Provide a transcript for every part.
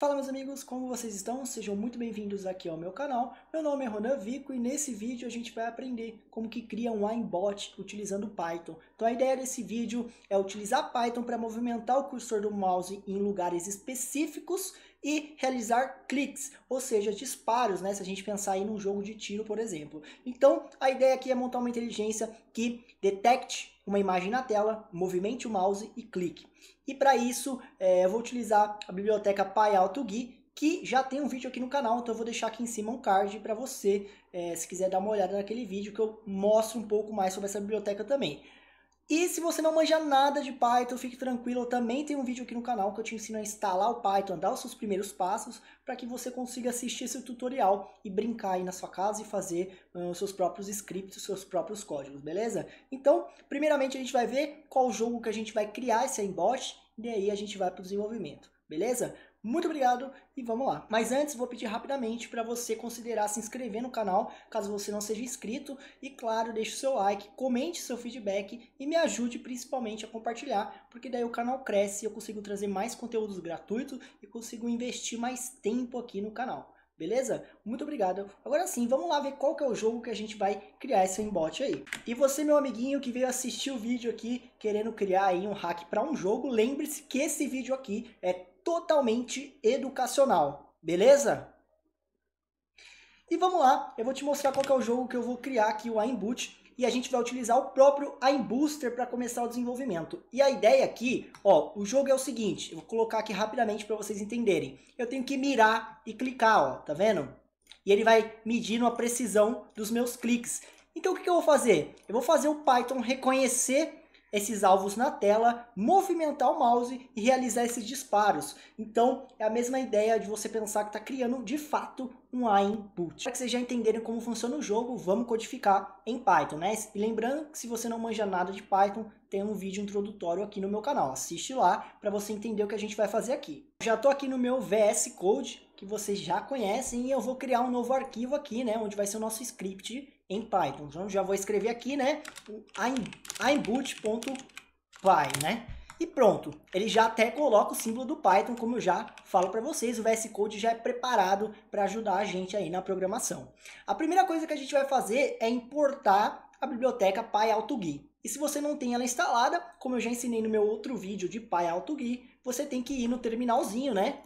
Fala meus amigos, como vocês estão? Sejam muito bem-vindos aqui ao meu canal. Meu nome é Ronan Vico e nesse vídeo a gente vai aprender como que cria um linebot utilizando Python. Então a ideia desse vídeo é utilizar Python para movimentar o cursor do mouse em lugares específicos e realizar cliques, ou seja, disparos, né? Se a gente pensar aí num jogo de tiro, por exemplo. Então a ideia aqui é montar uma inteligência que detecte uma imagem na tela, movimente o mouse e clique. E para isso, é, eu vou utilizar a biblioteca PyAutoGui, que já tem um vídeo aqui no canal, então eu vou deixar aqui em cima um card para você, é, se quiser dar uma olhada naquele vídeo, que eu mostro um pouco mais sobre essa biblioteca também. E se você não manja nada de Python, fique tranquilo, eu também tenho um vídeo aqui no canal que eu te ensino a instalar o Python, dar os seus primeiros passos, para que você consiga assistir esse tutorial e brincar aí na sua casa e fazer uh, os seus próprios scripts, os seus próprios códigos, beleza? Então, primeiramente a gente vai ver qual jogo que a gente vai criar esse aimbot, e aí a gente vai para o desenvolvimento, beleza? Muito obrigado e vamos lá. Mas antes, vou pedir rapidamente para você considerar se inscrever no canal, caso você não seja inscrito. E claro, deixe o seu like, comente seu feedback e me ajude principalmente a compartilhar, porque daí o canal cresce e eu consigo trazer mais conteúdos gratuitos e consigo investir mais tempo aqui no canal. Beleza? Muito obrigado. Agora sim, vamos lá ver qual que é o jogo que a gente vai criar esse embote aí. E você, meu amiguinho, que veio assistir o vídeo aqui querendo criar aí um hack para um jogo, lembre-se que esse vídeo aqui é totalmente educacional, beleza? E vamos lá, eu vou te mostrar qual é o jogo que eu vou criar aqui, o Aimboot, e a gente vai utilizar o próprio Aimbooster para começar o desenvolvimento. E a ideia aqui, ó, o jogo é o seguinte, eu vou colocar aqui rapidamente para vocês entenderem. Eu tenho que mirar e clicar, ó, tá vendo? E ele vai medindo a precisão dos meus cliques. Então o que, que eu vou fazer? Eu vou fazer o Python reconhecer esses alvos na tela, movimentar o mouse e realizar esses disparos. Então, é a mesma ideia de você pensar que está criando, de fato, um input. Para que vocês já entenderem como funciona o jogo, vamos codificar em Python, né? E lembrando que se você não manja nada de Python, tem um vídeo introdutório aqui no meu canal. Assiste lá para você entender o que a gente vai fazer aqui. Já estou aqui no meu VS Code, que vocês já conhecem, e eu vou criar um novo arquivo aqui, né? Onde vai ser o nosso script em Python. Então, já vou escrever aqui, né, imboot.py, né? E pronto, ele já até coloca o símbolo do Python, como eu já falo para vocês, o VS Code já é preparado para ajudar a gente aí na programação. A primeira coisa que a gente vai fazer é importar a biblioteca PyAutoGui. E se você não tem ela instalada, como eu já ensinei no meu outro vídeo de PyAutoGui, você tem que ir no terminalzinho, né?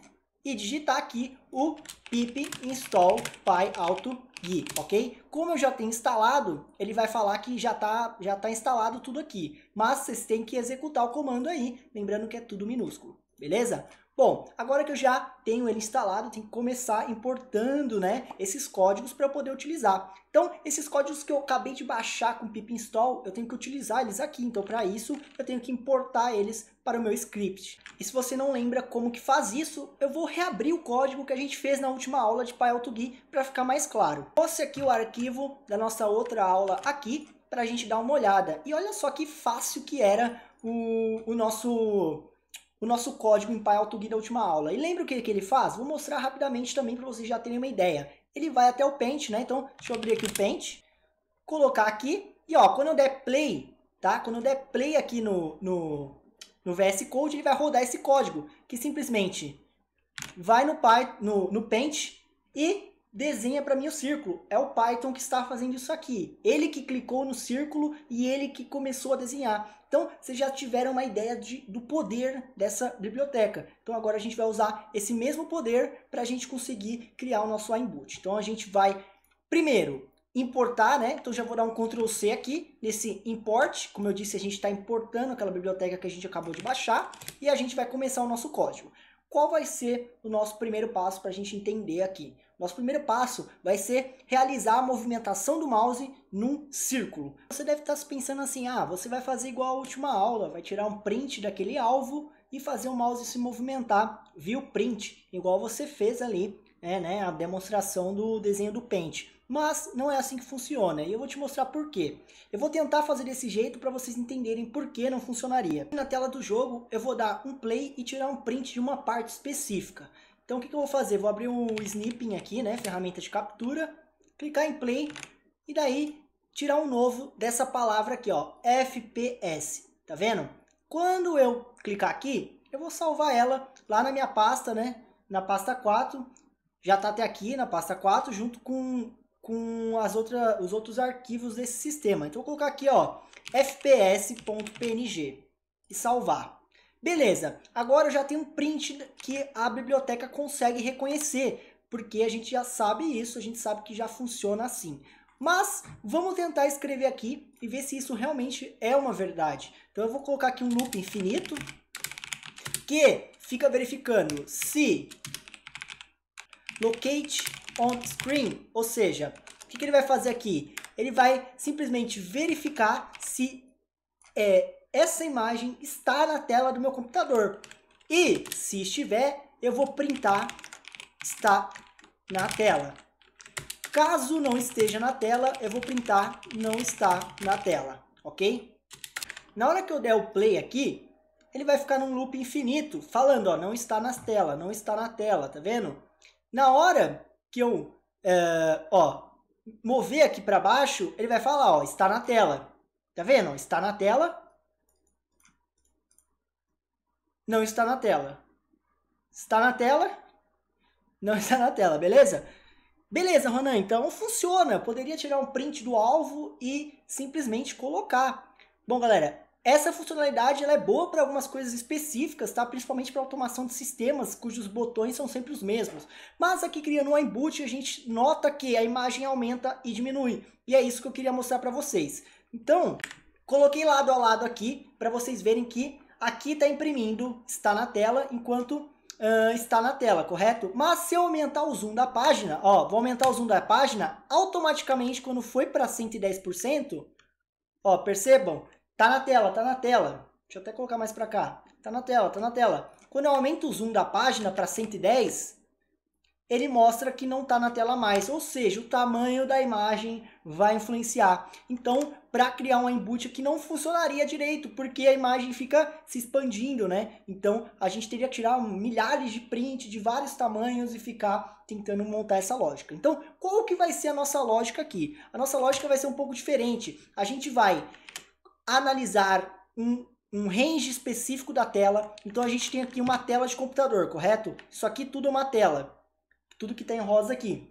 E digitar aqui o pip install PyAutoGui gui, ok? Como eu já tenho instalado, ele vai falar que já está já tá instalado tudo aqui. Mas vocês têm que executar o comando aí, lembrando que é tudo minúsculo, beleza? Bom, agora que eu já tenho ele instalado, tem que começar importando né, esses códigos para eu poder utilizar. Então, esses códigos que eu acabei de baixar com pip install, eu tenho que utilizar eles aqui. Então, para isso, eu tenho que importar eles para o meu script. E se você não lembra como que faz isso, eu vou reabrir o código que a gente fez na última aula de PyL2Gui para ficar mais claro. Posso aqui o arquivo da nossa outra aula aqui para a gente dar uma olhada. E olha só que fácil que era o, o nosso o nosso código em PyAutoGui da última aula. E lembra o que, que ele faz? Vou mostrar rapidamente também para vocês já terem uma ideia. Ele vai até o Paint, né? Então, deixa eu abrir aqui o Paint, colocar aqui, e ó, quando eu der play, tá? Quando eu der play aqui no, no, no VS Code, ele vai rodar esse código, que simplesmente vai no, Python, no, no Paint e desenha para mim o círculo. É o Python que está fazendo isso aqui. Ele que clicou no círculo e ele que começou a desenhar. Então, vocês já tiveram uma ideia de, do poder dessa biblioteca. Então, agora a gente vai usar esse mesmo poder para a gente conseguir criar o nosso input. Então, a gente vai, primeiro, importar, né? Então, já vou dar um Ctrl C aqui nesse import. Como eu disse, a gente está importando aquela biblioteca que a gente acabou de baixar. E a gente vai começar o nosso código. Qual vai ser o nosso primeiro passo para a gente entender aqui? Nosso primeiro passo vai ser realizar a movimentação do mouse num círculo. Você deve estar se pensando assim, ah, você vai fazer igual a última aula, vai tirar um print daquele alvo e fazer o mouse se movimentar via o print, igual você fez ali, é, né, a demonstração do desenho do Paint. Mas não é assim que funciona e eu vou te mostrar por quê. Eu vou tentar fazer desse jeito para vocês entenderem por que não funcionaria. Na tela do jogo eu vou dar um play e tirar um print de uma parte específica. Então o que, que eu vou fazer? Vou abrir o Snipping aqui, né? Ferramenta de captura, clicar em play e daí tirar um novo dessa palavra aqui, ó, FPS. Tá vendo? Quando eu clicar aqui, eu vou salvar ela lá na minha pasta, né? Na pasta 4. Já tá até aqui na pasta 4, junto com, com as outras, os outros arquivos desse sistema. Então vou colocar aqui, ó, fps.png e salvar. Beleza, agora eu já tenho um print que a biblioteca consegue reconhecer, porque a gente já sabe isso, a gente sabe que já funciona assim. Mas vamos tentar escrever aqui e ver se isso realmente é uma verdade. Então eu vou colocar aqui um loop infinito que fica verificando se locate on screen, ou seja, o que, ele vai fazer aqui? Ele vai simplesmente verificar se é essa imagem está na tela do meu computador. E se estiver, eu vou printar está na tela. Caso não esteja na tela, eu vou printar não está na tela, ok? Na hora que eu der o play aqui, ele vai ficar num loop infinito, falando, ó, não está na tela, não está na tela, tá vendo? Na hora que eu, é, ó, mover aqui para baixo, ele vai falar, ó, está na tela. Tá vendo? Está na tela, não está na tela. Está na tela? Não está na tela, beleza? Beleza, Ronan, então funciona. Poderia tirar um print do alvo e simplesmente colocar. Bom, galera, essa funcionalidade ela é boa para algumas coisas específicas, tá? principalmente para automação de sistemas cujos botões são sempre os mesmos. Mas aqui criando um input, a gente nota que a imagem aumenta e diminui. E é isso que eu queria mostrar para vocês. Então, coloquei lado a lado aqui para vocês verem que aqui está imprimindo, está na tela, enquanto uh, está na tela, correto? Mas se eu aumentar o zoom da página, ó, vou aumentar o zoom da página, automaticamente quando foi para 110%, ó, percebam, está na tela, está na tela. Deixa eu até colocar mais para cá. está na tela, está na tela. Quando eu aumento o zoom da página para 110, ele mostra que não está na tela mais, ou seja, o tamanho da imagem vai influenciar. Então, para criar um embute que não funcionaria direito, porque a imagem fica se expandindo, né? Então, a gente teria que tirar milhares de prints de vários tamanhos e ficar tentando montar essa lógica. Então, qual que vai ser a nossa lógica aqui? A nossa lógica vai ser um pouco diferente. A gente vai analisar um um range específico da tela. Então a gente tem aqui uma tela de computador, correto? Isso aqui tudo é uma tela tudo que está em rosa aqui,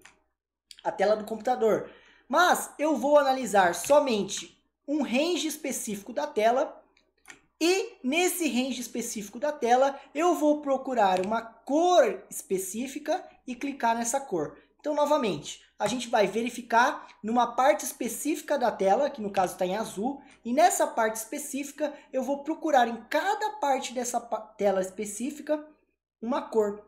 a tela do computador. Mas eu vou analisar somente um range específico da tela e nesse range específico da tela eu vou procurar uma cor específica e clicar nessa cor. Então, novamente, a gente vai verificar numa parte específica da tela, que no caso está em azul, e nessa parte específica eu vou procurar em cada parte dessa tela específica uma cor.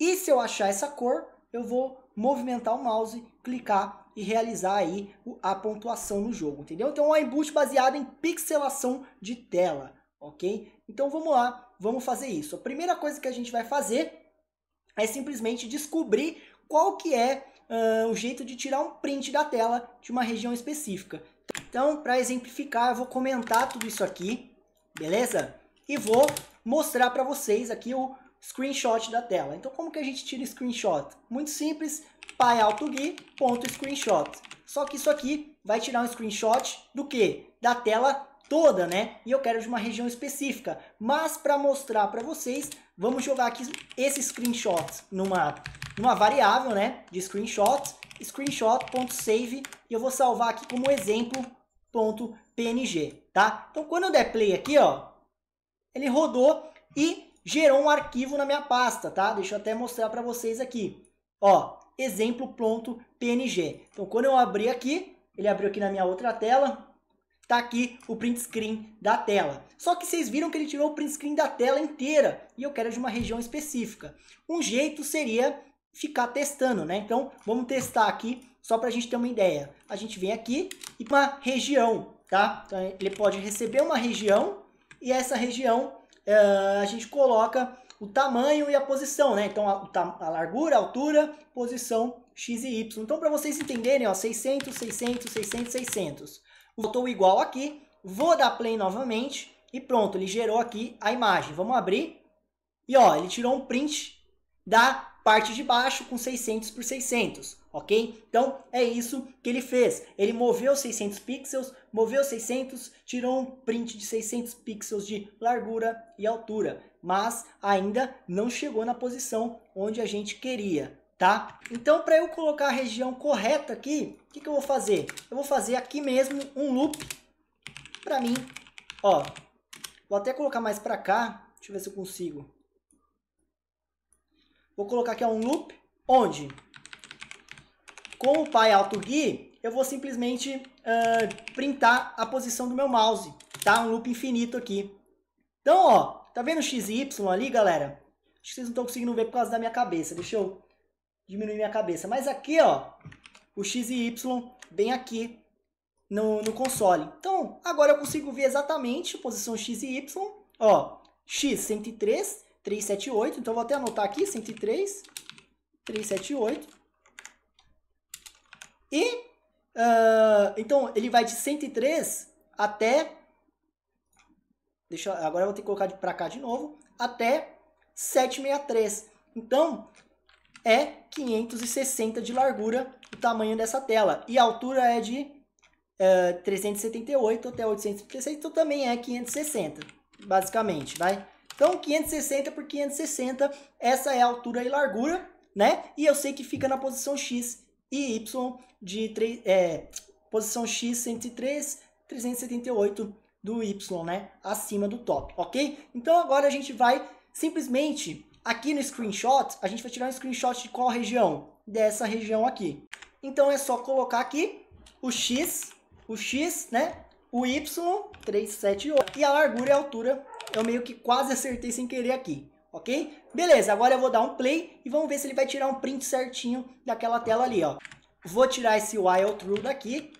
E se eu achar essa cor, eu vou movimentar o mouse, clicar e realizar aí a pontuação no jogo, entendeu? Então é um input baseado em pixelação de tela, ok? Então vamos lá, vamos fazer isso. A primeira coisa que a gente vai fazer é simplesmente descobrir qual que é uh, o jeito de tirar um print da tela de uma região específica. Então, para exemplificar, eu vou comentar tudo isso aqui, beleza? E vou mostrar para vocês aqui o, screenshot da tela. Então como que a gente tira screenshot? Muito simples, pyaltogui.screenshot. Só que isso aqui vai tirar um screenshot do que? Da tela toda, né? E eu quero de uma região específica. Mas para mostrar para vocês, vamos jogar aqui esse screenshot numa, numa variável, né? De screenshot, screenshot.save e eu vou salvar aqui como exemplo.png, tá? Então quando eu der play aqui, ó, ele rodou e gerou um arquivo na minha pasta, tá? Deixa eu até mostrar para vocês aqui. Ó, exemplo.png. Então, quando eu abri aqui, ele abriu aqui na minha outra tela, tá aqui o print screen da tela. Só que vocês viram que ele tirou o print screen da tela inteira e eu quero de uma região específica. Um jeito seria ficar testando, né? Então, vamos testar aqui só para a gente ter uma ideia. A gente vem aqui e para região, tá? Então, ele pode receber uma região e essa região eh, a gente coloca o tamanho e a posição, né? Então, a, a largura, a altura, posição x e y. Então, para vocês entenderem, ó, 600, 600, 600, 600. Botou igual aqui, vou dar play novamente e pronto, ele gerou aqui a imagem. Vamos abrir e ó, ele tirou um print da parte de baixo com 600 por 600 ok? Então é isso que ele fez. Ele moveu 600 pixels, moveu 600, tirou um print de 600 pixels de largura e altura, mas ainda não chegou na posição onde a gente queria, tá? Então para eu colocar a região correta aqui, o que, que eu vou fazer? Eu vou fazer aqui mesmo um loop para mim, ó. Vou até colocar mais para cá, deixa eu ver se eu consigo. Vou colocar aqui um loop, onde? Com o pai alto gui, eu vou simplesmente uh, printar a posição do meu mouse, tá? Um loop infinito aqui. Então, ó, tá vendo o x e y ali, galera? Acho que vocês não estão conseguindo ver por causa da minha cabeça. Deixa eu diminuir minha cabeça. Mas aqui, ó, o x e y bem aqui no, no console. Então, agora eu consigo ver exatamente a posição x e y. Ó, x 103, 378. Então, vou até anotar aqui, 103, 378. E uh, então ele vai de 103 até. Deixa, agora eu vou ter que colocar para cá de novo. Até 763. Então é 560 de largura o tamanho dessa tela. E a altura é de uh, eh, 378 até 836, então também é 560, basicamente, vai? Então, 560 por 560, essa é a altura e largura, né? E eu sei que fica na posição X e Y de 3, é, posição X 103, 378 do Y, né? Acima do top, ok? Então agora a gente vai simplesmente aqui no screenshot, a gente vai tirar um screenshot de qual região? Dessa região aqui. Então é só colocar aqui o X, o X, né? O Y, 378. E a largura e a altura, eu meio que quase acertei sem querer aqui ok? Beleza, agora eu vou dar um play e vamos ver se ele vai tirar um print certinho daquela tela ali, ó. Vou tirar esse while true daqui,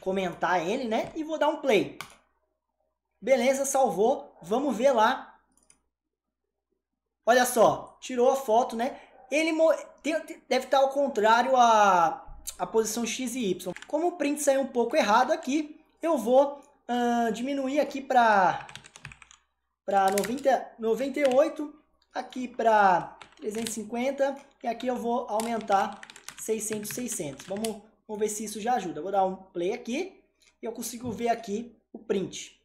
comentar ele, né? E vou dar um play. Beleza, salvou. Vamos ver lá. Olha só, tirou a foto, né? Ele deve estar ao contrário a, a posição X e Y. Como o print saiu um pouco errado aqui, eu vou uh, diminuir aqui para para 98, aqui para 350 e aqui eu vou aumentar 600, 600. Vamos, vamos ver se isso já ajuda. Vou dar um play aqui e eu consigo ver aqui o print.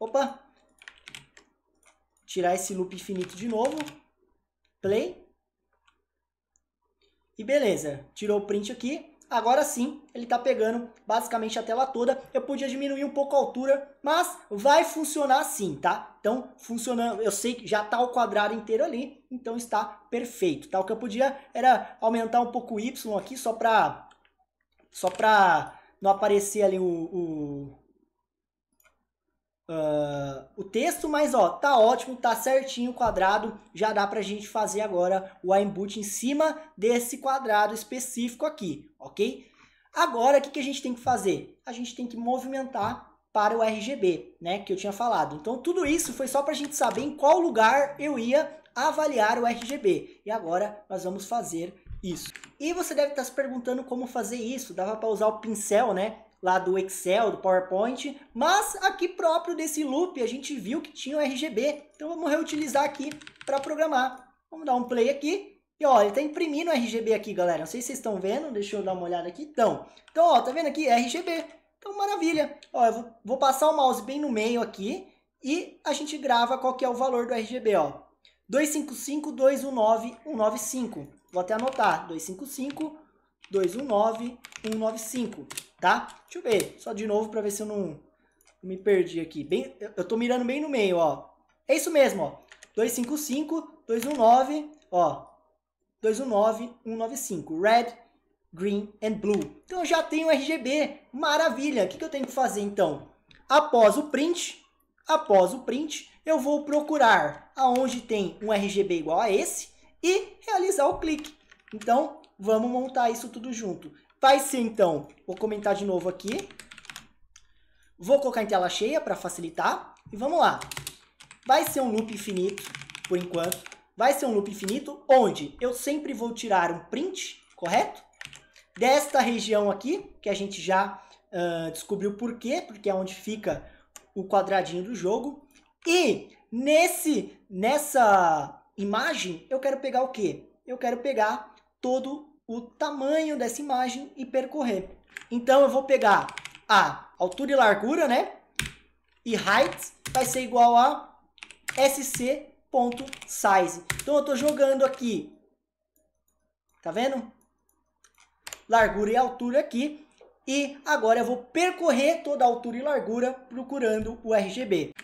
Opa! Tirar esse loop infinito de novo. Play. E beleza, tirou o print aqui. Agora sim, ele está pegando basicamente a tela toda. Eu podia diminuir um pouco a altura, mas vai funcionar sim, tá? Então, funcionando, eu sei que já está o quadrado inteiro ali, então está perfeito, tá? O que eu podia era aumentar um pouco o Y aqui, só para só pra não aparecer ali o, o Uh, o texto, mas ó, tá ótimo, tá certinho o quadrado, já dá pra gente fazer agora o input em cima desse quadrado específico aqui, ok? Agora, o que, que a gente tem que fazer? A gente tem que movimentar para o RGB, né, que eu tinha falado. Então, tudo isso foi só pra gente saber em qual lugar eu ia avaliar o RGB. E agora, nós vamos fazer isso. E você deve estar tá se perguntando como fazer isso, dava para usar o pincel, né? lá do Excel, do PowerPoint, mas aqui próprio desse loop a gente viu que tinha o RGB, então vamos reutilizar aqui para programar. Vamos dar um play aqui, e ó, ele está imprimindo o RGB aqui, galera, não sei se vocês estão vendo, deixa eu dar uma olhada aqui, então, então ó, tá vendo aqui, RGB, então maravilha, ó, eu vou, vou passar o mouse bem no meio aqui, e a gente grava qual que é o valor do RGB, ó, 255, 219, 195, vou até anotar, 255, 219, 195, tá? Deixa eu ver, só de novo para ver se eu não, me perdi aqui. Bem, eu tô mirando bem no meio, ó. É isso mesmo, ó. 255, 219, ó. 219, 195. Red, green and blue. Então eu já tenho RGB. Maravilha. O que, que eu tenho que fazer então? Após o print, após o print, eu vou procurar aonde tem um RGB igual a esse e realizar o clique. Então, vamos montar isso tudo junto. Vai ser, então, vou comentar de novo aqui. Vou colocar em tela cheia para facilitar. E vamos lá. Vai ser um loop infinito, por enquanto. Vai ser um loop infinito, onde eu sempre vou tirar um print, correto? Desta região aqui, que a gente já uh, descobriu por quê, porque é onde fica o quadradinho do jogo. E nesse, nessa imagem, eu quero pegar o quê? Eu quero pegar todo o tamanho dessa imagem e percorrer. Então eu vou pegar a altura e largura, né? E height vai ser igual a sc.size. Então eu estou jogando aqui, tá vendo? Largura e altura aqui. E agora eu vou percorrer toda a altura e largura procurando o RGB.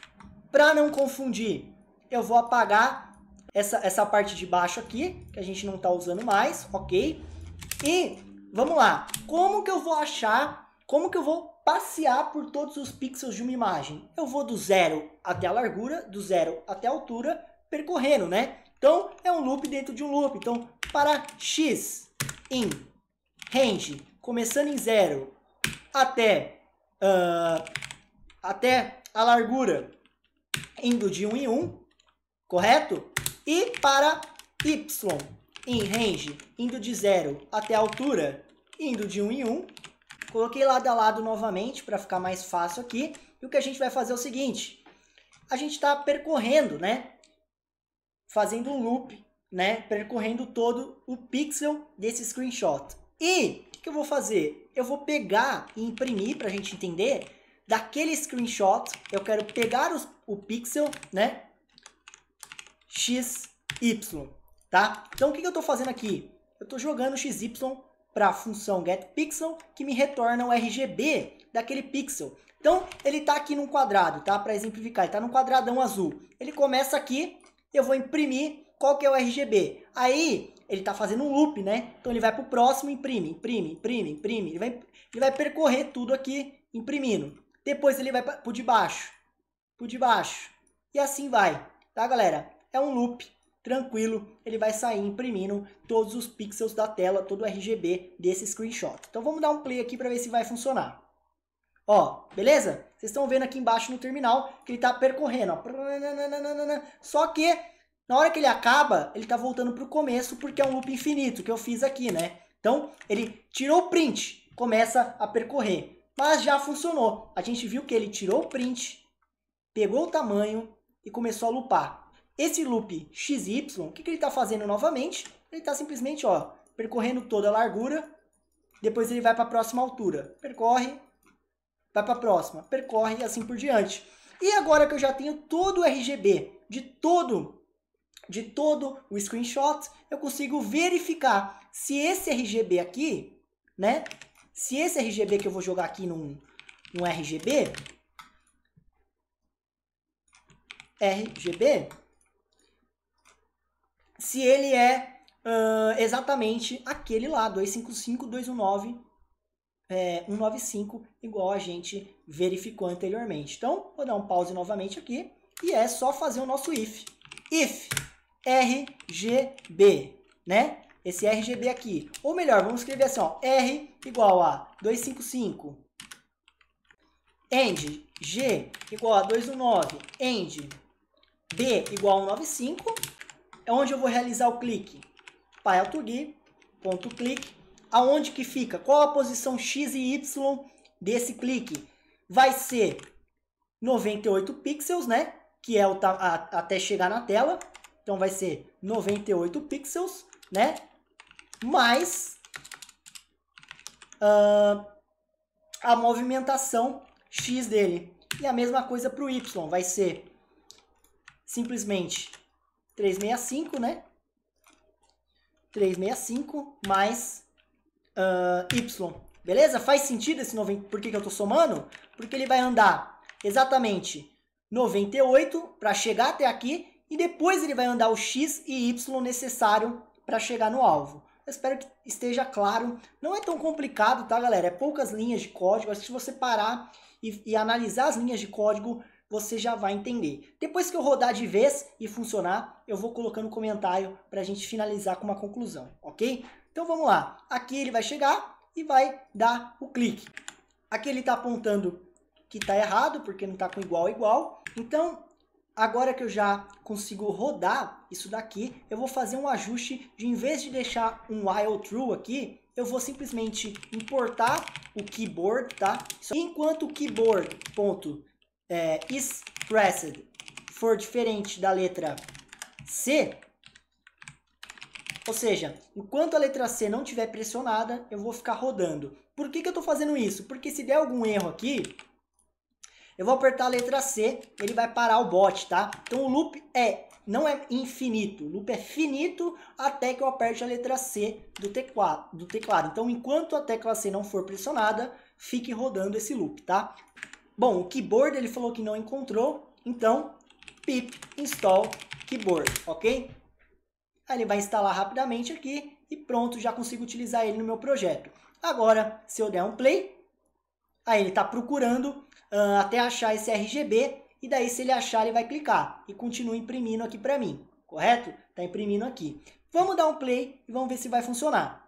Para não confundir, eu vou apagar essa, essa parte de baixo aqui, que a gente não está usando mais, ok? E, vamos lá, como que eu vou achar, como que eu vou passear por todos os pixels de uma imagem? Eu vou do zero até a largura, do zero até a altura, percorrendo, né? Então, é um loop dentro de um loop. Então, para x em range, começando em zero até, uh, até a largura, indo de 1 um em 1, um, correto? E para y, em range, indo de zero até a altura, indo de 1 um em 1. Um. Coloquei lado a lado novamente para ficar mais fácil aqui. E o que a gente vai fazer é o seguinte. A gente está percorrendo, né? Fazendo um loop, né? Percorrendo todo o pixel desse screenshot. E o que eu vou fazer? Eu vou pegar e imprimir para a gente entender. Daquele screenshot, eu quero pegar os, o pixel, né? XY, tá? Então, o que, que eu estou fazendo aqui? Eu estou jogando XY para a função getPixel, que me retorna o RGB daquele pixel. Então, ele está aqui num quadrado, tá? Para exemplificar, ele está num quadradão azul. Ele começa aqui, eu vou imprimir qual que é o RGB. Aí, ele está fazendo um loop, né? Então, ele vai para o próximo, imprime, imprime, imprime, imprime. Ele vai, ele vai percorrer tudo aqui, imprimindo. Depois, ele vai para o de baixo, para o de baixo. E assim vai, tá, galera? é um loop tranquilo, ele vai sair imprimindo todos os pixels da tela, todo o RGB desse screenshot. Então vamos dar um play aqui para ver se vai funcionar. Ó, beleza? Vocês estão vendo aqui embaixo no terminal que ele está percorrendo. Ó. Só que na hora que ele acaba, ele está voltando para o começo porque é um loop infinito que eu fiz aqui, né? Então ele tirou o print, começa a percorrer. Mas já funcionou. A gente viu que ele tirou o print, pegou o tamanho e começou a lupar. Esse loop XY, o que, que ele está fazendo novamente? Ele está simplesmente ó, percorrendo toda a largura, depois ele vai para a próxima altura, percorre, vai para a próxima, percorre e assim por diante. E agora que eu já tenho todo o RGB de todo de todo o screenshot, eu consigo verificar se esse RGB aqui, né? Se esse RGB que eu vou jogar aqui num, num RGB, RGB, se ele é uh, exatamente aquele lá, 255, 219, é, 195, igual a gente verificou anteriormente. Então, vou dar um pause novamente aqui e é só fazer o nosso if. If RGB, né? Esse RGB aqui. Ou melhor, vamos escrever assim, ó, R igual a 255, end G igual a 219, end B igual a 195, é onde eu vou realizar o clique. PyLToGui, ponto clique. Aonde que fica? Qual a posição X e Y desse clique? Vai ser 98 pixels, né? Que é o a, até chegar na tela. Então vai ser 98 pixels, né? Mais uh, a movimentação X dele. E a mesma coisa para o Y, vai ser simplesmente 365, né? 365 mais uh, y. Beleza? Faz sentido esse 90. Por que, que eu estou somando? Porque ele vai andar exatamente 98 para chegar até aqui e depois ele vai andar o x e y necessário para chegar no alvo. Eu espero que esteja claro. Não é tão complicado, tá, galera? É poucas linhas de código. Acho que se você parar e, e analisar as linhas de código, você já vai entender. Depois que eu rodar de vez e funcionar, eu vou colocando um comentário para a gente finalizar com uma conclusão, ok? Então vamos lá. Aqui ele vai chegar e vai dar o clique. Aqui ele está apontando que está errado, porque não está com igual igual. Então, agora que eu já consigo rodar isso daqui, eu vou fazer um ajuste de, em vez de deixar um while true aqui, eu vou simplesmente importar o keyboard, tá? Enquanto o keyboard ponto é, expressed for diferente da letra C, ou seja, enquanto a letra C não estiver pressionada, eu vou ficar rodando. Por que, que eu estou fazendo isso? Porque se der algum erro aqui, eu vou apertar a letra C, ele vai parar o bot, tá? Então o loop é, não é infinito, o loop é finito até que eu aperte a letra C do teclado. Do teclado. Então enquanto a tecla C não for pressionada, fique rodando esse loop, tá? Bom, o keyboard ele falou que não encontrou, então pip install keyboard, ok? Aí ele vai instalar rapidamente aqui e pronto, já consigo utilizar ele no meu projeto. Agora, se eu der um play, aí ele está procurando uh, até achar esse RGB e daí se ele achar ele vai clicar e continua imprimindo aqui para mim, correto? Está imprimindo aqui. Vamos dar um play e vamos ver se vai funcionar.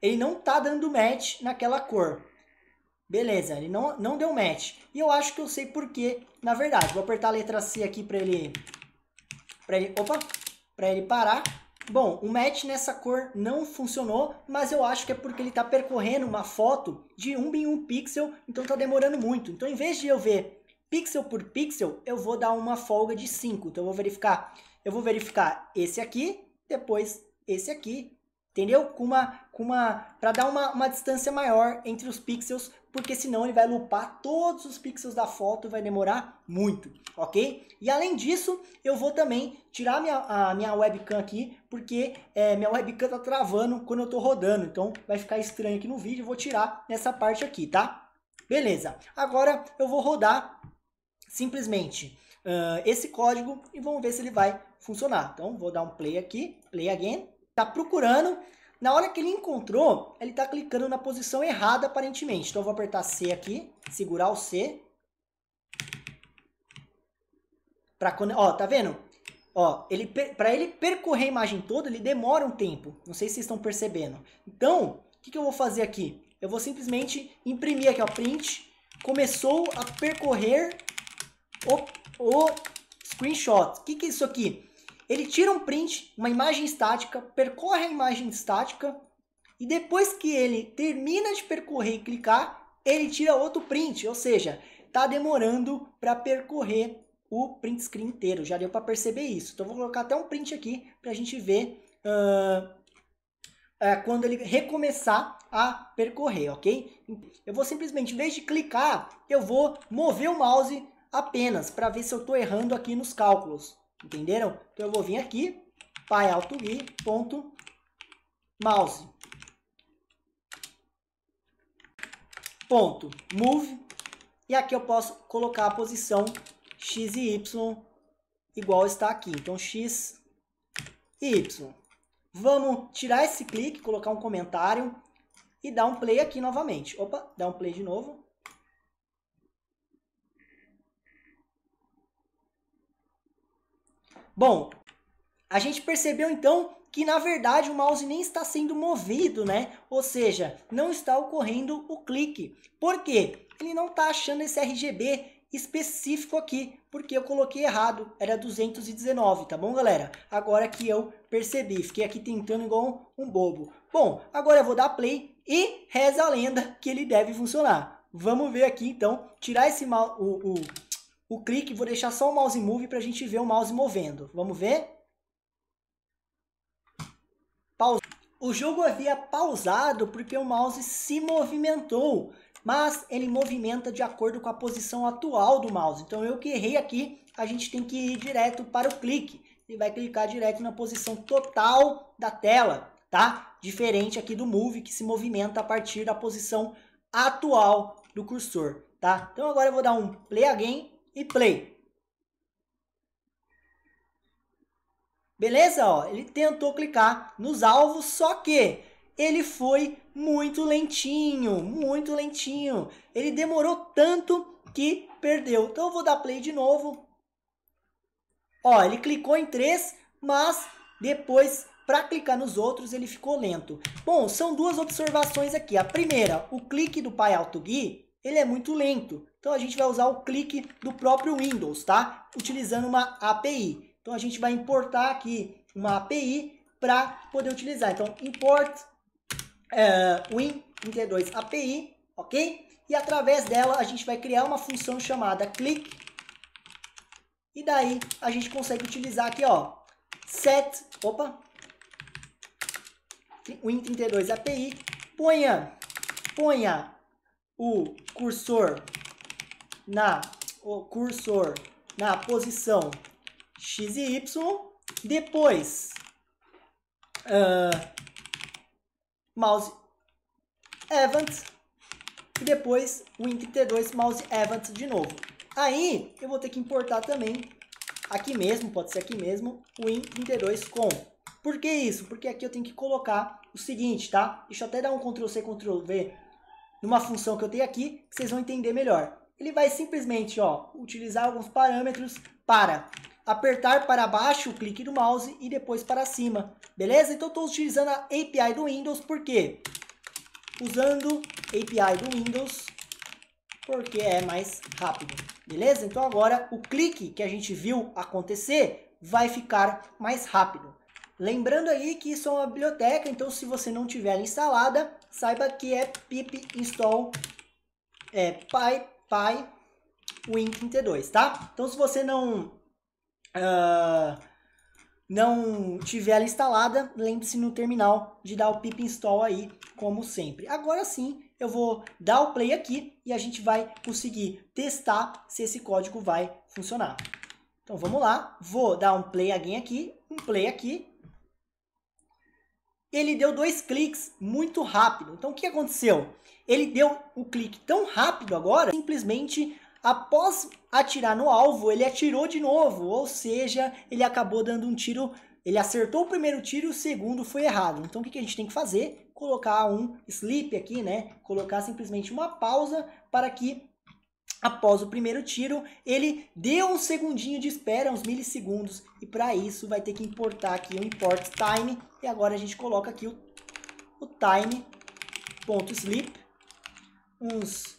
Ele não está dando match naquela cor, Beleza, ele não, não deu match. E eu acho que eu sei por que na verdade. Vou apertar a letra C aqui para ele, ele... Opa! Para ele parar. Bom, o match nessa cor não funcionou, mas eu acho que é porque ele está percorrendo uma foto de 1 em 1 pixel, então está demorando muito. Então, em vez de eu ver pixel por pixel, eu vou dar uma folga de 5. Então, eu vou verificar, eu vou verificar esse aqui, depois esse aqui, entendeu? Com uma, com uma, para dar uma, uma distância maior entre os pixels porque senão ele vai lupar todos os pixels da foto e vai demorar muito, ok? E além disso, eu vou também tirar minha, a minha webcam aqui, porque é, minha webcam tá travando quando eu tô rodando, então vai ficar estranho aqui no vídeo, eu vou tirar nessa parte aqui, tá? Beleza, agora eu vou rodar simplesmente uh, esse código e vamos ver se ele vai funcionar. Então, vou dar um play aqui, play again, tá procurando na hora que ele encontrou, ele está clicando na posição errada aparentemente. Então eu vou apertar C aqui, segurar o C. Pra, ó, tá vendo? Ó, ele, pra ele percorrer a imagem toda, ele demora um tempo. Não sei se vocês estão percebendo. Então, o que, que eu vou fazer aqui? Eu vou simplesmente imprimir aqui, ó, print. Começou a percorrer o, o screenshot. O que, que é isso aqui? Ele tira um print, uma imagem estática, percorre a imagem estática e depois que ele termina de percorrer e clicar, ele tira outro print, ou seja, está demorando para percorrer o print screen inteiro. Já deu para perceber isso. Então vou colocar até um print aqui para a gente ver uh, quando ele recomeçar a percorrer, ok? Eu vou simplesmente, em vez de clicar, eu vou mover o mouse apenas para ver se eu estou errando aqui nos cálculos. Entenderam? Então eu vou vir aqui, pyaltogui.mouse. Ponto move. E aqui eu posso colocar a posição x e y igual está aqui. Então x e y. Vamos tirar esse clique, colocar um comentário e dar um play aqui novamente. Opa, dá um play de novo. Bom, a gente percebeu então que na verdade o mouse nem está sendo movido, né? Ou seja, não está ocorrendo o clique. Por quê? Ele não está achando esse RGB específico aqui, porque eu coloquei errado, era 219, tá bom, galera? Agora que eu percebi, fiquei aqui tentando igual um, um bobo. Bom, agora eu vou dar play e reza a lenda que ele deve funcionar. Vamos ver aqui, então, tirar esse mal, o, o o clique, vou deixar só o mouse move para a gente ver o mouse movendo. Vamos ver? Pausa. O jogo havia pausado porque o mouse se movimentou, mas ele movimenta de acordo com a posição atual do mouse. Então eu que errei aqui, a gente tem que ir direto para o clique. Ele vai clicar direto na posição total da tela, tá? Diferente aqui do move que se movimenta a partir da posição atual do cursor, tá? Então agora eu vou dar um play again e play. Beleza? Ó, ele tentou clicar nos alvos, só que ele foi muito lentinho, muito lentinho. Ele demorou tanto que perdeu. Então eu vou dar play de novo. Ó, ele clicou em três, mas depois para clicar nos outros ele ficou lento. Bom, são duas observações aqui. A primeira, o clique do pai alto gui ele é muito lento. Então a gente vai usar o clique do próprio Windows, tá? Utilizando uma API. Então a gente vai importar aqui uma API para poder utilizar. Então import uh, é, Win32 API, ok? E através dela a gente vai criar uma função chamada click. E daí a gente consegue utilizar aqui, ó, set, opa, Win32 API, ponha, ponha o cursor na o cursor na posição x e y, depois uh, mouse event e depois Win32 mouse event de novo. Aí eu vou ter que importar também aqui mesmo, pode ser aqui mesmo, win 32com com. Por que isso? Porque aqui eu tenho que colocar o seguinte, tá? Deixa eu até dar um Ctrl C, Ctrl V numa função que eu tenho aqui, que vocês vão entender melhor. Ele vai simplesmente ó, utilizar alguns parâmetros para apertar para baixo o clique do mouse e depois para cima. Beleza? Então estou utilizando a API do Windows, por quê? Usando API do Windows, porque é mais rápido. Beleza? Então agora o clique que a gente viu acontecer vai ficar mais rápido. Lembrando aí que isso é uma biblioteca, então se você não tiver instalada, saiba que é pip install é, py, py win32, tá? Então se você não... Uh, não tiver ela instalada, lembre-se no terminal de dar o pip install aí, como sempre. Agora sim, eu vou dar o play aqui e a gente vai conseguir testar se esse código vai funcionar. Então vamos lá, vou dar um play again aqui, um play aqui, ele deu dois cliques muito rápido. Então o que aconteceu? Ele deu o um clique tão rápido agora, simplesmente após atirar no alvo, ele atirou de novo, ou seja, ele acabou dando um tiro, ele acertou o primeiro tiro, o segundo foi errado. Então o que a gente tem que fazer? Colocar um sleep aqui, né? Colocar simplesmente uma pausa para que após o primeiro tiro, ele deu um segundinho de espera, uns milissegundos, e para isso vai ter que importar aqui o import time, e agora a gente coloca aqui o, o time.sleep, uns,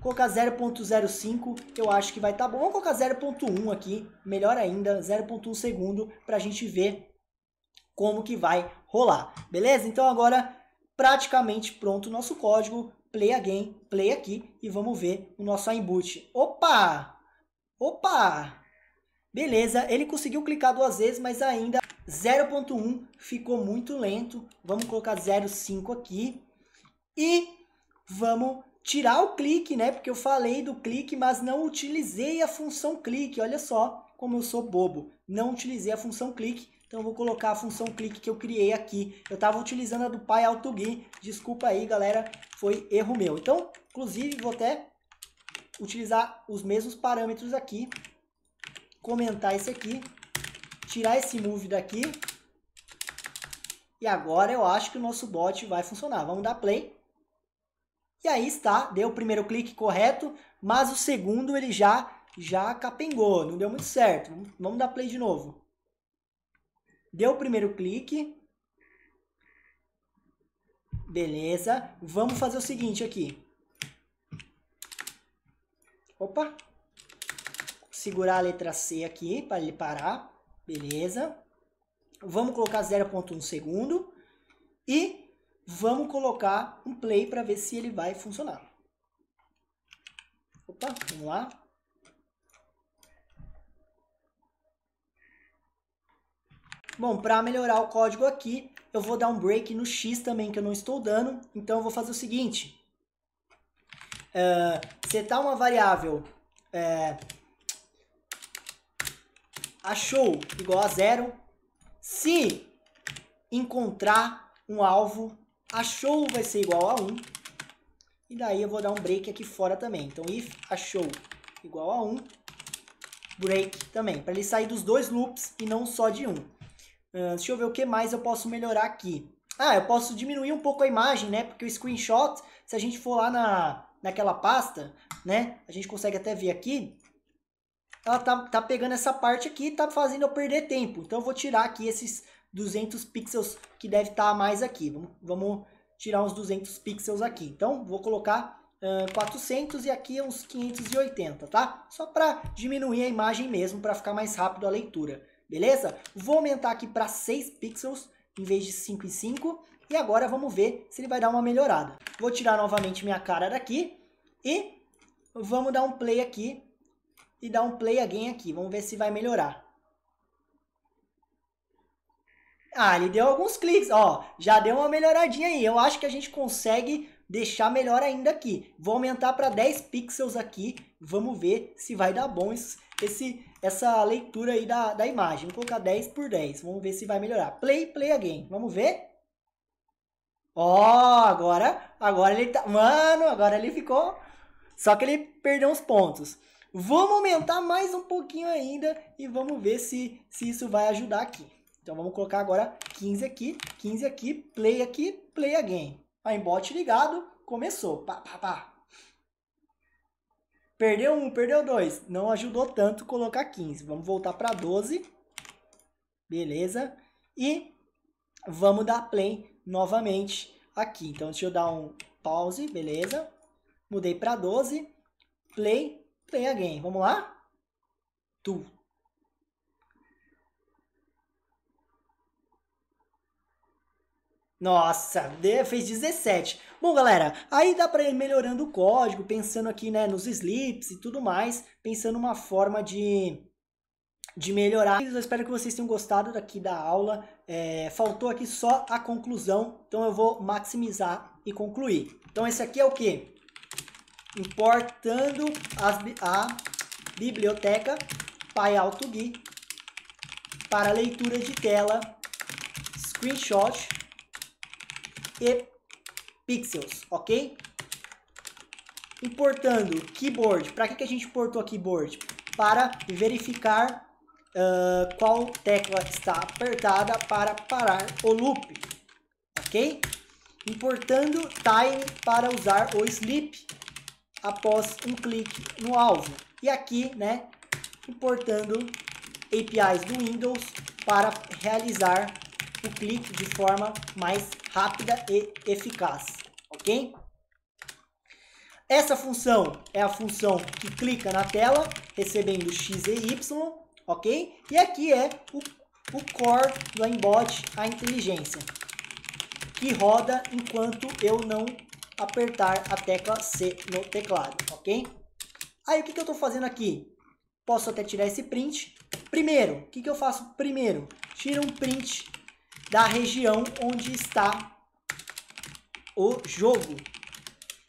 colocar 0.05, eu acho que vai estar tá bom, vamos colocar 0.1 aqui, melhor ainda, 0.1 segundo, para a gente ver como que vai rolar, beleza? Então agora praticamente pronto o nosso código, play again, play aqui e vamos ver o nosso input. Opa! Opa! Beleza, ele conseguiu clicar duas vezes, mas ainda 0.1 ficou muito lento. Vamos colocar 0.5 aqui e vamos tirar o clique, né? Porque eu falei do clique, mas não utilizei a função clique. Olha só como eu sou bobo. Não utilizei a função clique. Então eu vou colocar a função clique que eu criei aqui. Eu estava utilizando a do pai AutoGui. Desculpa aí, galera, foi erro meu. Então, inclusive, vou até utilizar os mesmos parâmetros aqui. Comentar esse aqui. Tirar esse move daqui. E agora eu acho que o nosso bot vai funcionar. Vamos dar play. E aí está, deu o primeiro clique correto, mas o segundo ele já já capengou, não deu muito certo. Vamos dar play de novo. Deu o primeiro clique. Beleza. Vamos fazer o seguinte aqui. Opa. Segurar a letra C aqui para ele parar. Beleza. Vamos colocar 0.1 segundo. E vamos colocar um play para ver se ele vai funcionar. Opa, vamos lá. Bom, para melhorar o código aqui, eu vou dar um break no X também, que eu não estou dando. Então, eu vou fazer o seguinte. Uh, é, setar tá uma variável é, achou igual a zero. Se encontrar um alvo, achou vai ser igual a 1. Um, e daí eu vou dar um break aqui fora também. Então, if achou igual a 1, um, break também. Para ele sair dos dois loops e não só de um. Ah, deixa eu ver o que mais eu posso melhorar aqui. Ah, eu posso diminuir um pouco a imagem, né? Porque o screenshot, se a gente for lá na, naquela pasta, né? A gente consegue até ver aqui. Ela tá, tá pegando essa parte aqui e tá fazendo eu perder tempo. Então eu vou tirar aqui esses 200 pixels que deve estar tá a mais aqui. Vamos, vamos tirar uns 200 pixels aqui. Então vou colocar uh, ah, 400 e aqui uns 580, tá? Só para diminuir a imagem mesmo, para ficar mais rápido a leitura beleza? Vou aumentar aqui para 6 pixels em vez de 5 e 5. E agora vamos ver se ele vai dar uma melhorada. Vou tirar novamente minha cara daqui e vamos dar um play aqui e dar um play again aqui. Vamos ver se vai melhorar. Ah, ele deu alguns cliques, ó, já deu uma melhoradinha aí. Eu acho que a gente consegue deixar melhor ainda aqui. Vou aumentar para 10 pixels aqui, vamos ver se vai dar bons esse, essa leitura aí da, da imagem. Vou colocar 10 por 10. Vamos ver se vai melhorar. Play, play again. Vamos ver? Ó, oh, agora, agora ele tá... Mano, agora ele ficou... Só que ele perdeu uns pontos. Vamos aumentar mais um pouquinho ainda e vamos ver se, se isso vai ajudar aqui. Então vamos colocar agora 15 aqui, 15 aqui, play aqui, play again. A bot ligado, começou. Pá, pá, pá. Perdeu um, perdeu dois. Não ajudou tanto colocar 15. Vamos voltar para 12. Beleza. E vamos dar play novamente aqui. Então, deixa eu dar um pause, beleza. Mudei para 12. Play, play again. Vamos lá? Tu, Nossa, fez 17. Bom, galera, aí dá para ir melhorando o código, pensando aqui né, nos slips e tudo mais, pensando uma forma de de melhorar. Eu espero que vocês tenham gostado daqui da aula. É, faltou aqui só a conclusão, então eu vou maximizar e concluir. Então esse aqui é o que? Importando as, a biblioteca PyAutoGui para leitura de tela, screenshot e pixels, ok? Importando keyboard. Para que, que a gente importou a keyboard? Para verificar uh, qual tecla está apertada para parar o loop, ok? Importando time para usar o sleep após um clique no alvo. E aqui, né, importando APIs do Windows para realizar o clique de forma mais rápida e eficaz ok? Essa função é a função que clica na tela, recebendo x e y, ok? E aqui é o, o core do aimbot, a inteligência, que roda enquanto eu não apertar a tecla C no teclado, ok? Aí o que, que eu estou fazendo aqui? Posso até tirar esse print. Primeiro, o que, que eu faço primeiro? Tira um print da região onde está o jogo.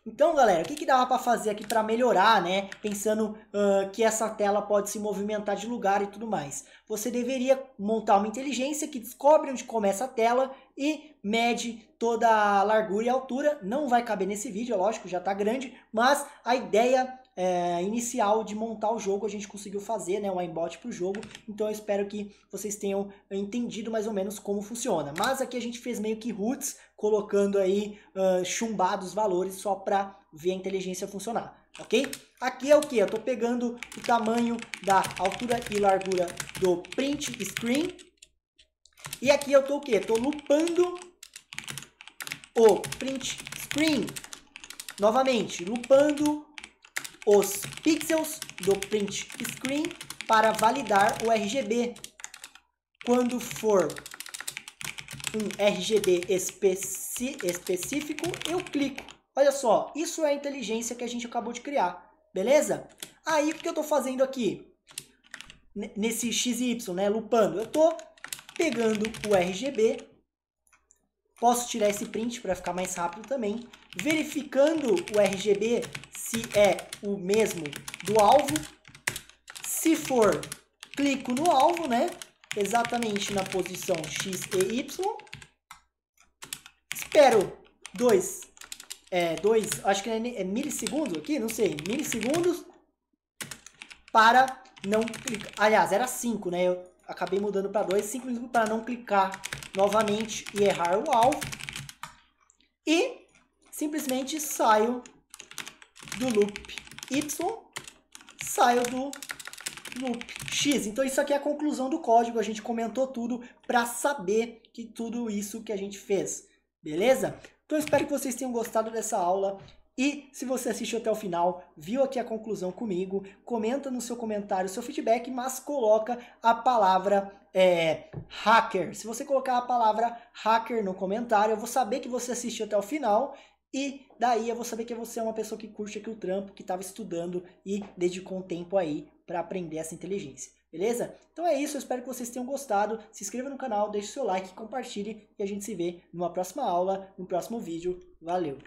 Então, galera, o que, que dava para fazer aqui para melhorar, né? Pensando uh, que essa tela pode se movimentar de lugar e tudo mais. Você deveria montar uma inteligência que descobre onde começa a tela e mede toda a largura e altura. Não vai caber nesse vídeo, é lógico, já está grande, mas a ideia é, inicial de montar o jogo a gente conseguiu fazer, né, um aimbot para o jogo, então eu espero que vocês tenham entendido mais ou menos como funciona. Mas aqui a gente fez meio que roots, colocando aí uh, chumbados valores só para ver a inteligência funcionar, ok? Aqui é o que? Eu estou pegando o tamanho da altura e largura do print screen, e aqui eu estou o que? Estou lupando o print screen, novamente, lupando os pixels do print screen para validar o RGB. Quando for um RGB especi específico, eu clico. Olha só, isso é a inteligência que a gente acabou de criar, beleza? Aí, o que eu estou fazendo aqui? N nesse XY, né, lupando, eu estou pegando o RGB Posso tirar esse print para ficar mais rápido também. Verificando o RGB se é o mesmo do alvo. Se for, clico no alvo, né? Exatamente na posição X e Y. Espero dois, é, dois, acho que é, é milissegundos aqui, não sei, milissegundos para não clicar. Aliás, era 5, né? Eu acabei mudando para 2, 5 minutos para não clicar novamente e errar o alvo. E simplesmente saio do loop y, saio do loop x. Então isso aqui é a conclusão do código, a gente comentou tudo para saber que tudo isso que a gente fez, beleza? Então espero que vocês tenham gostado dessa aula e se você assistiu até o final, viu aqui a conclusão comigo, comenta no seu comentário seu feedback, mas coloca a palavra é, hacker. Se você colocar a palavra hacker no comentário, eu vou saber que você assistiu até o final e daí eu vou saber que você é uma pessoa que curte aqui o trampo, que estava estudando e dedicou um tempo aí para aprender essa inteligência. Beleza? Então é isso, eu espero que vocês tenham gostado. Se inscreva no canal, deixe seu like, compartilhe e a gente se vê numa próxima aula, no próximo vídeo. Valeu!